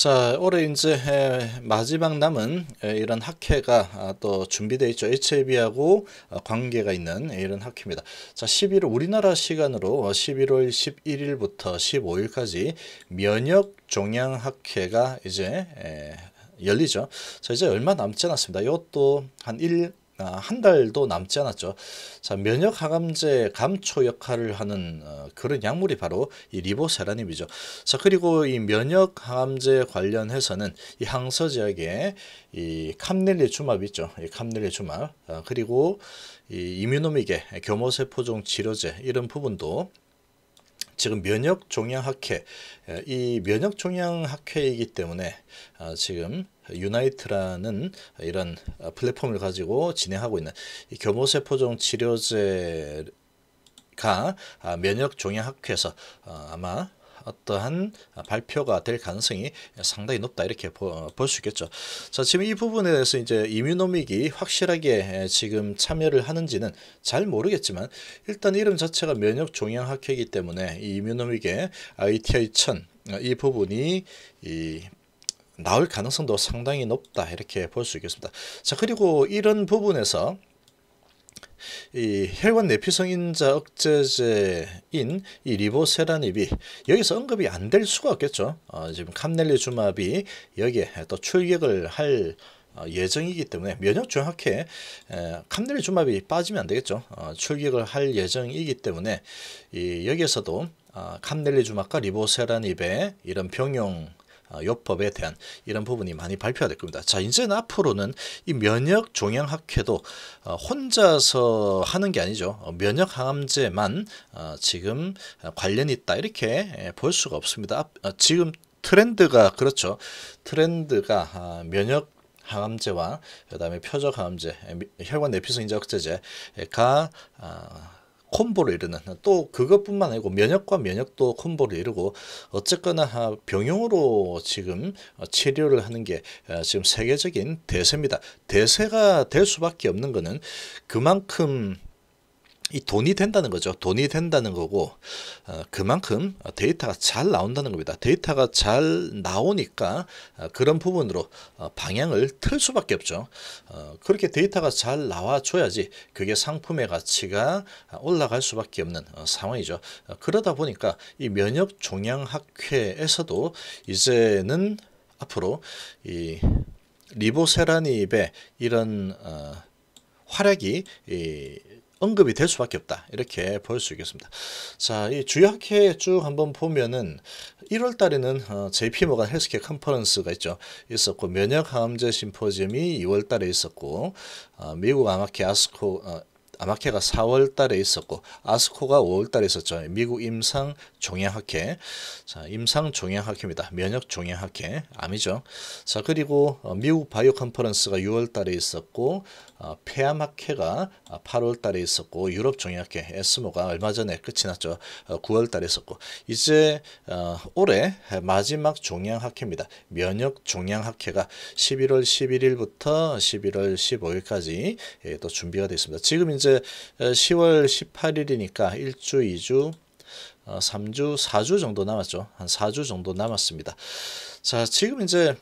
자 올해 이제 마지막 남은 이런 학회가 아, 또 준비되어 있죠. HLB하고 어, 관계가 있는 이런 학회입니다. 자 11월 우리나라 시간으로 11월 어, 11일부터 15일까지 면역 종양 학회가 이제 열리죠. 자 이제 얼마 남지 않았습니다. 이것도 한 1, 아, 한 달도 남지 않았죠. 자, 면역 하감제 감초 역할을 하는 어, 그런 약물이 바로 이리보세라늄이죠 자, 그리고 이 면역 항암제 관련해서는 이 항서제약에 이 캄넬리 주마비 있죠. 이 캄넬리 주마 어, 그리고 이 이뮤노믹의 교모세포종 치료제 이런 부분도 지금 면역 종양 학회 이 면역 종양 학회이기 때문에 아, 지금 유나이트라는 이런 아, 플랫폼을 가지고 진행하고 있는 겸모세포종 치료제가 아, 면역 종양 학회에서 어, 아마 어떠한 발표가 될 가능성이 상당히 높다 이렇게 볼 수 있겠죠. 자 지금 이 부분에 대해서 이제 이뮤노믹이 확실하게 지금 참여를 하는지는 잘 모르겠지만 일단 이름 자체가 면역 종양학회이기 때문에 이뮤노믹의 ITI 1000이 어, 부분이 이 나올 가능성도 상당히 높다 이렇게 볼 수 있겠습니다. 자 그리고 이런 부분에서 이 혈관 내피성 인자 억제제인 이 리보세라닙이 여기서 언급이 안 될 수가 없겠죠. 어, 지금 캄넬리주마비 여기에 또 출격을 할 어, 예정이기 때문에 면역 정확해 캄넬리 주마비 빠지면 안 되겠죠. 어, 출격을 할 예정이기 때문에 이 여기에서도 아, 어, 캄넬리 주마과 리보세라닙의 이런 병용 아, 요법에 대한 이런 부분이 많이 발표가 될 겁니다. 자, 이제는 앞으로는 이 면역 종양학회도 어, 혼자서 하는 게 아니죠. 어, 면역 항암제만 어, 지금 관련이 있다 이렇게 예, 볼 수가 없습니다. 지금 트렌드가 그렇죠. 트렌드가 아, 면역 항암제와 그다음에 표적 항암제, 혈관 내피성 인자 억제제가 아, 콤보로 이루는 또 그것뿐만 아니고 면역과 면역도 콤보로 이루고 어쨌거나 병용으로 지금 치료를 하는 게 어, 지금 세계적인 대세입니다. 대세가 될 수밖에 없는 것은 그만큼 이 돈이 된다는 거죠. 돈이 된다는 거고 어, 그만큼 데이터가 잘 나온다는 겁니다. 데이터가 잘 나오니까 어, 그런 부분으로 어, 방향을 틀 수밖에 없죠. 어, 그렇게 데이터가 잘 나와줘야지 그게 상품의 가치가 올라갈 수밖에 없는 어, 상황이죠. 어, 그러다 보니까 이 면역 종양학회에서도 이제는 앞으로 이 리보세라닙의 이런 어, 활약이 이 언급이 될 수밖에 없다. 이렇게 볼 수 있겠습니다. 자, 이주요학회쭉 한번 보면은 1월 달에는 어, JP 모간 헬스케어 컨퍼런스가 있죠. 있었고 면역 항암제 심포지엄이 2월 달에 있었고 어, 미국 아마회 아스코 어, 아마케가 4월 달에 있었고 아스코가 5월 달에 있었죠. 미국 임상 종양학회. 자, 임상 종양학회입니다. 면역 종양학회. 암이죠. 자, 그리고 어, 미국 바이오 컨퍼런스가 6월 달에 있었고 어, 폐암학회가 8월 어, 달에 있었고 유럽 종양학회 에스모가 얼마 전에 끝이 났죠. 9월 달에 있었고 이제 올해 마지막 종양학회입니다. 면역 종양학회가 11월 11일부터 11월 15일까지 예, 또 준비가 되어 있습니다. 지금 이제 이제 어, 10월 18일이니까 1주, 2주, 3주, 어, 4주 정도 남았죠. 한 4주 정도 남았습니다. 자, 지금 이제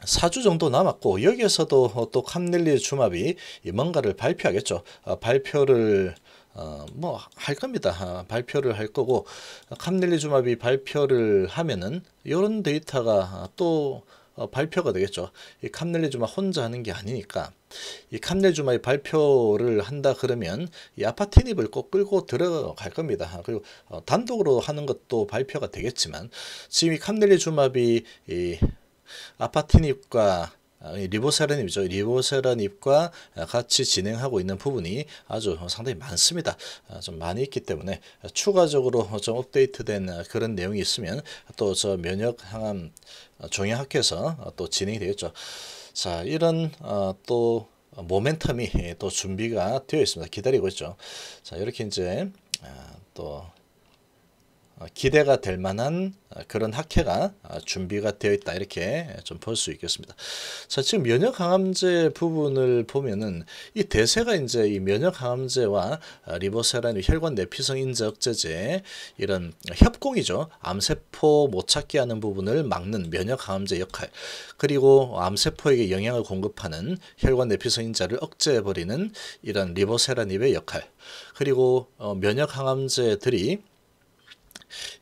4주 정도 남았고 여기에서도 또 캄릴리 주합이 뭔가를 발표하겠죠. 어, 발표를 뭐 할 겁니다. 발표를 할 거고 캄릴리 주합이 발표를 하면은 이런 데이터가 또 어, 발표가 되겠죠. 이 캄넬리주마 혼자 하는 게 아니니까 이 캄넬주마의 발표를 한다 그러면 이 아파티닙을 꼭 끌고 들어갈 겁니다. 그리고 어, 단독으로 하는 것도 발표가 되겠지만 지금 이 캄넬리주마비 이 아파티닙과 리보세라닙이죠. 아, 리보세라닙과 아, 같이 진행하고 있는 부분이 아주 상당히 많습니다. 아, 좀 많이 있기 때문에 추가적으로 좀 업데이트된 그런 내용이 있으면 또 저 면역 항암 종양학회에서 또 진행이 되겠죠. 자, 이런 또 모멘텀이 또 준비가 되어 있습니다. 기다리고 있죠. 자, 이렇게 이제 또 어, 기대가 될 만한 어, 그런 학회가 어, 준비가 되어 있다 이렇게 좀 볼 수 있겠습니다. 자 지금 면역 항암제 부분을 보면은 이 대세가 이제 이 면역 항암제와 리보세라닌 혈관 내피성 인자 억제제 이런 협공이죠. 암세포 못 찾게 하는 부분을 막는 면역 항암제 역할 그리고 암세포에게 영향을 공급하는 혈관 내피성 인자를 억제해 버리는 이런 리보세라닌의 역할 그리고 면역 항암제들이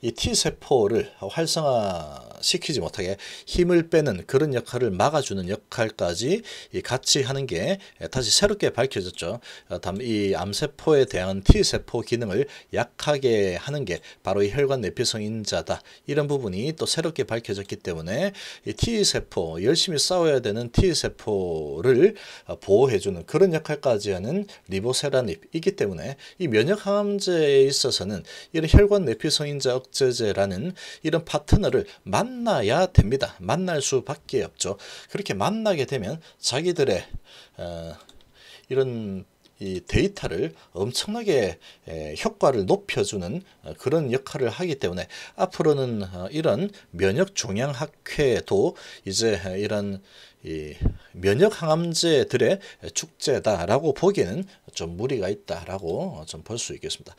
이 T세포를 활성화시키지 못하게 힘을 빼는 그런 역할을 막아주는 역할까지 같이 하는 게 다시 새롭게 밝혀졌죠. 다음 이 암세포에 대한 T세포 기능을 약하게 하는 게 바로 이 혈관 내피성 인자다. 이런 부분이 또 새롭게 밝혀졌기 때문에 이 T세포, 열심히 싸워야 되는 T세포를 보호해주는 그런 역할까지 하는 리보세라닙이기 때문에 이 면역항암제에 있어서는 이런 혈관 내피성 인 살인자 제제라는 이런 파트너를 만나야 됩니다. 만날 수밖에 없죠. 그렇게 만나게 되면 자기들의 어, 이런 이 데이터를 엄청나게 효과를 높여주는 어, 그런 역할을 하기 때문에 앞으로는 어, 이런 면역 종양학회도 이제 이런 이 면역 항암제들의 축제다라고 보기에는 좀 무리가 있다라고 좀 볼 수 있겠습니다.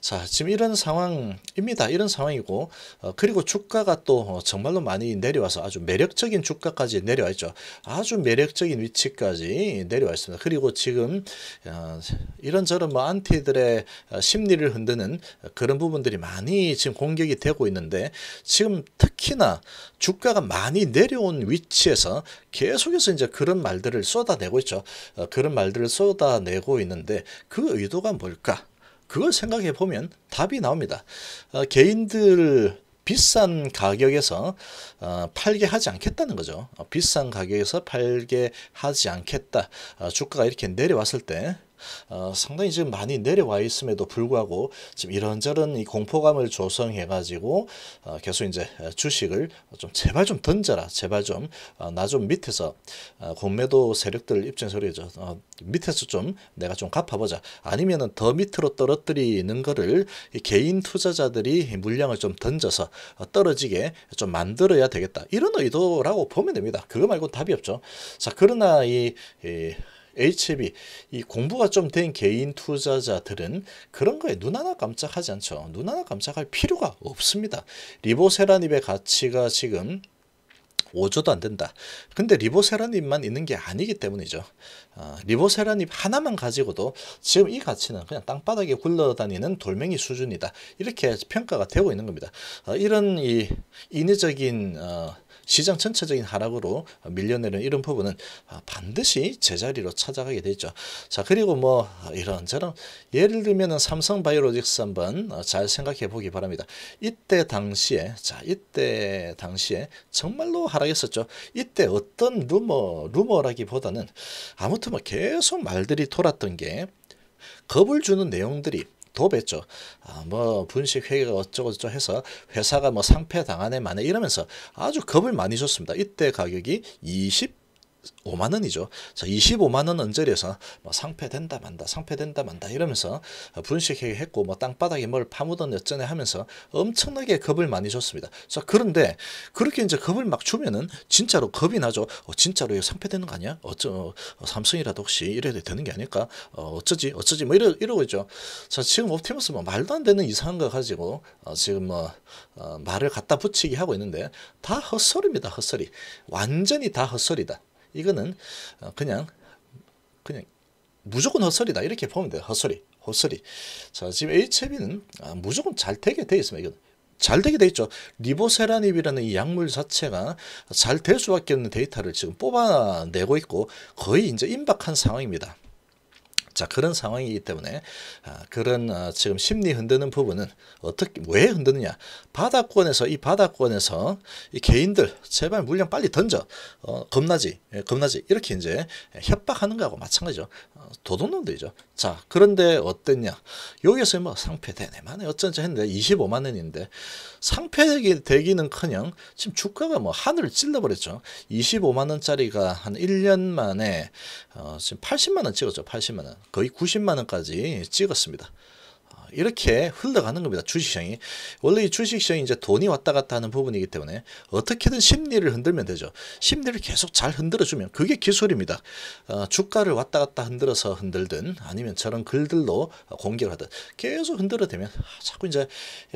자, 지금 이런 상황입니다. 이런 상황이고 어, 그리고 주가가 또 정말로 많이 내려와서 아주 매력적인 주가까지 내려와 있죠. 아주 매력적인 위치까지 내려와 있습니다. 그리고 지금 어, 이런저런 뭐 안티들의 심리를 흔드는 그런 부분들이 많이 지금 공격이 되고 있는데 지금 특히나 주가가 많이 내려온 위치에서 계 계속해서 이제 그런 말들을 쏟아내고 있죠. 어, 그런 말들을 쏟아내고 있는데 그 의도가 뭘까? 그걸 생각해 보면 답이 나옵니다. 어, 개인들 비싼 가격에서 어, 팔게 하지 않겠다는 거죠. 어, 비싼 가격에서 팔게 하지 않겠다. 어, 주가가 이렇게 내려왔을 때 어, 상당히 지금 많이 내려와 있음에도 불구하고 지금 이런저런 이 공포감을 조성해가지고 어, 계속 이제 어, 주식을 좀 제발 좀 던져라, 제발 좀 어, 나 좀 밑에서 어, 공매도 세력들 입장소리죠 어, 밑에서 좀 내가 좀 갚아보자. 아니면은 더 밑으로 떨어뜨리는 거를 이 개인 투자자들이 물량을 좀 던져서 어, 떨어지게 좀 만들어야 되겠다. 이런 의도라고 보면 됩니다. 그거 말고 답이 없죠. 자, 그러나 이, 이 HB e. 이 공부가 좀 된 개인 투자자들은 그런 거에 눈 하나 깜짝하지 않죠. 눈 하나 깜짝할 필요가 없습니다. 리보세라닙의 가치가 지금 5조도 안 된다. 근데 리보세라닙만 있는 게 아니기 때문이죠. 아, 리보세라닙 하나만 가지고도 지금 이 가치는 그냥 땅바닥에 굴러다니는 돌멩이 수준이다. 이렇게 평가가 되고 있는 겁니다. 아, 이런 이 인위적인 어, 시장 전체적인 하락으로 밀려내는 이런 부분은 아, 반드시 제자리로 찾아가게 되죠. 자 그리고 뭐 이런저런 예를 들면은 삼성바이오로직스 한번 어, 잘 생각해 보기 바랍니다. 이때 당시에 자 이때 당시에 정말로 하락했었죠. 이때 어떤 루머 루머라기보다는 아무튼 뭐 계속 말들이 돌았던 게 겁을 주는 내용들이 도배죠. 아, 뭐 분식 회계가 어쩌고저쩌고 해서 회사가 뭐 상패 당하네 만에 이러면서 아주 겁을 많이 줬습니다. 이때 가격이 5만 원이죠. 자, 25만 원 언저리에서 뭐 상패된다 만다, 상패된다 만다 이러면서 분식회계 했고 뭐 땅바닥에 뭘 파묻은 여전에 하면서 엄청나게 겁을 많이 줬습니다. 자, 그런데 그렇게 이제 겁을 막 주면은 진짜로 겁이 나죠. 어, 진짜로 이거 상패되는 거 아니야? 어쩌 어, 삼성이라도 혹시 이래도 되는 게 아닐까? 어, 어쩌지? 어쩌지? 뭐 이러 이러고 있죠. 자, 지금 옵티머스 뭐 말도 안 되는 이상한 거 가지고 어, 지금 뭐 어, 말을 갖다 붙이기 하고 있는데 다 헛소리입니다. 헛소리. 완전히 다 헛소리다. 이거는 어, 그냥 그냥 무조건 헛소리다 이렇게 보면 돼요. 헛소리, 헛소리. 자 지금 HB는 아, 무조건 잘 되게 돼 있습니다. 이건 잘 되게 돼 있죠. 리보세라닙이라는 이 약물 자체가 잘 될 수밖에 없는 데이터를 지금 뽑아내고 있고 거의 이제 임박한 상황입니다. 자 그런 상황이기 때문에 아, 그런 어, 지금 심리 흔드는 부분은 어떻게 왜 흔드느냐 바닥권에서 이 바닥권에서 이 개인들 제발 물량 빨리 던져 어, 겁나지 예, 겁나지 이렇게 이제 협박하는 거하고 마찬가지죠 더 돈는 되죠. 자, 그런데 어땠냐? 여기서 뭐 상패 되네만 에 어쩐지 했는데 25만 원인데 상패 되기는 커녕 지금 주가가 뭐 하늘을 찔러버렸죠. 25만 원짜리가 한 1년 만에 어, 지금 80만 원 찍었죠. 80만 원. 거의 90만 원까지 찍었습니다. 이렇게 흘러가는 겁니다. 주식시장이. 원래 이 주식시장이 이제 돈이 왔다 갔다 하는 부분이기 때문에 어떻게든 심리를 흔들면 되죠. 심리를 계속 잘 흔들어주면 그게 기술입니다. 어, 주가를 왔다 갔다 흔들어서 흔들든 아니면 저런 글들로 공격을 하든 계속 흔들어대면 자꾸 이제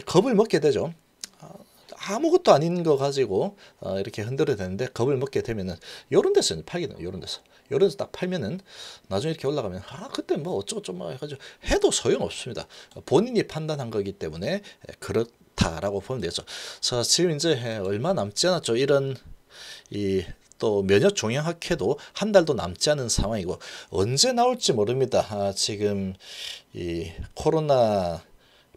겁을 먹게 되죠. 어, 아무것도 아닌 거 가지고 어, 이렇게 흔들어 되는데 겁을 먹게 되면은 요런 데서 파기는 요런 데서 이런 데서 딱 팔면은 나중에 이렇게 올라가면 아 그때 뭐 어쩌고저쩌고 해가지고 해도 소용없습니다. 본인이 판단한 거기 때문에 예, 그렇다라고 보면 되죠. 자 지금 이제 예, 얼마 남지 않았죠. 이런 이 또 면역 종양학회도 한 달도 남지 않은 상황이고 언제 나올지 모릅니다. 아, 지금 이 코로나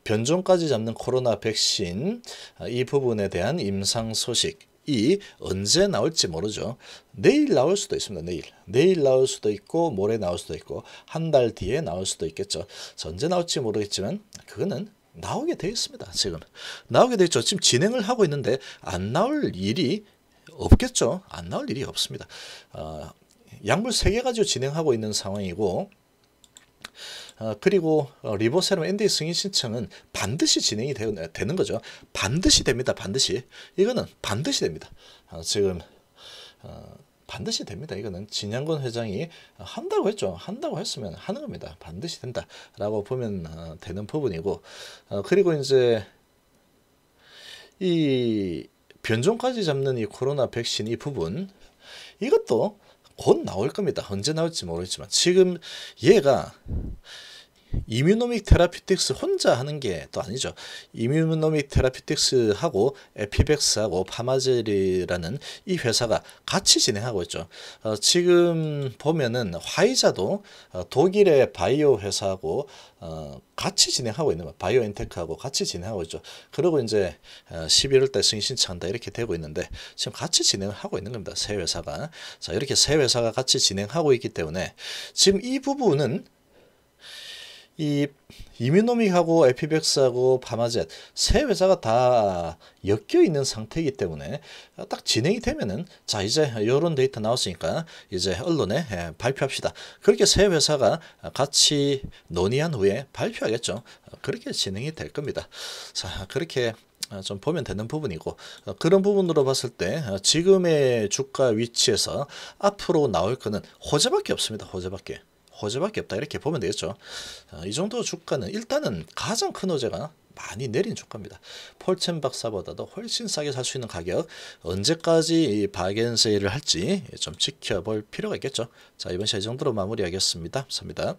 변종까지 잡는 코로나 백신 아, 이 부분에 대한 임상 소식 이 언제 나올지 모르죠. 내일 나올 수도 있습니다. 내일. 내일 나올 수도 있고 모레 나올 수도 있고 한 달 뒤에 나올 수도 있겠죠. 언제 나올지 모르겠지만 그거는 나오게 되어 있습니다. 지금 나오게 되어 있죠. 지금 진행을 하고 있는데 안 나올 일이 없겠죠. 안 나올 일이 없습니다. 어, 약물 3개 가지고 진행하고 있는 상황이고 어, 그리고 어, 리보세럼 NDA 승인 신청은 반드시 진행이 되는 거죠. 반드시 됩니다. 반드시. 이거는 반드시 됩니다. 어, 지금 반드시 됩니다. 이거는 진양권 회장이 한다고 했죠. 한다고 했으면 하는 겁니다. 반드시 된다라고 보면 되는 부분이고 그리고 이제 이 변종까지 잡는 이 코로나 백신 이 부분 이것도 곧 나올 겁니다. 언제 나올지 모르겠지만 지금 얘가 이뮤노믹 테라피틱스 혼자 하는 게 또 아니죠. 이뮤노믹 테라피틱스하고 에피백스하고 파마젤이라는 이 회사가 같이 진행하고 있죠. 어, 지금 보면은 화이자도 어, 독일의 바이오 회사하고 어, 같이 진행하고 있는 거예요. 바이오엔테크하고 같이 진행하고 있죠. 그리고 이제 어, 11월 달 승인 신청한다 이렇게 되고 있는데 지금 같이 진행을 하고 있는 겁니다. 세 회사가. 자, 이렇게 세 회사가 같이 진행하고 있기 때문에 지금 이 부분은 이 이미노믹하고 에피백스하고 파마젯세 회사가 다 엮여 있는 상태이기 때문에 딱 진행이 되면은 자 이제 이런 데이터 나왔으니까 이제 언론에 예, 발표합시다. 그렇게 세 회사가 같이 논의한 후에 발표하겠죠. 그렇게 진행이 될 겁니다. 자 그렇게 좀 보면 되는 부분이고 그런 부분으로 봤을 때 지금의 주가 위치에서 앞으로 나올 거는 호재밖에 없습니다. 호재밖에. 호재밖에 없다 이렇게 보면 되겠죠. 어, 이 정도 주가는 일단은 가장 큰 호재가 많이 내린 주가입니다. 폴첸박사보다도 훨씬 싸게 살 수 있는 가격 언제까지 이 바겐세일을 할지 좀 지켜볼 필요가 있겠죠. 자 이번 시간 이 정도로 마무리하겠습니다. 감사합니다.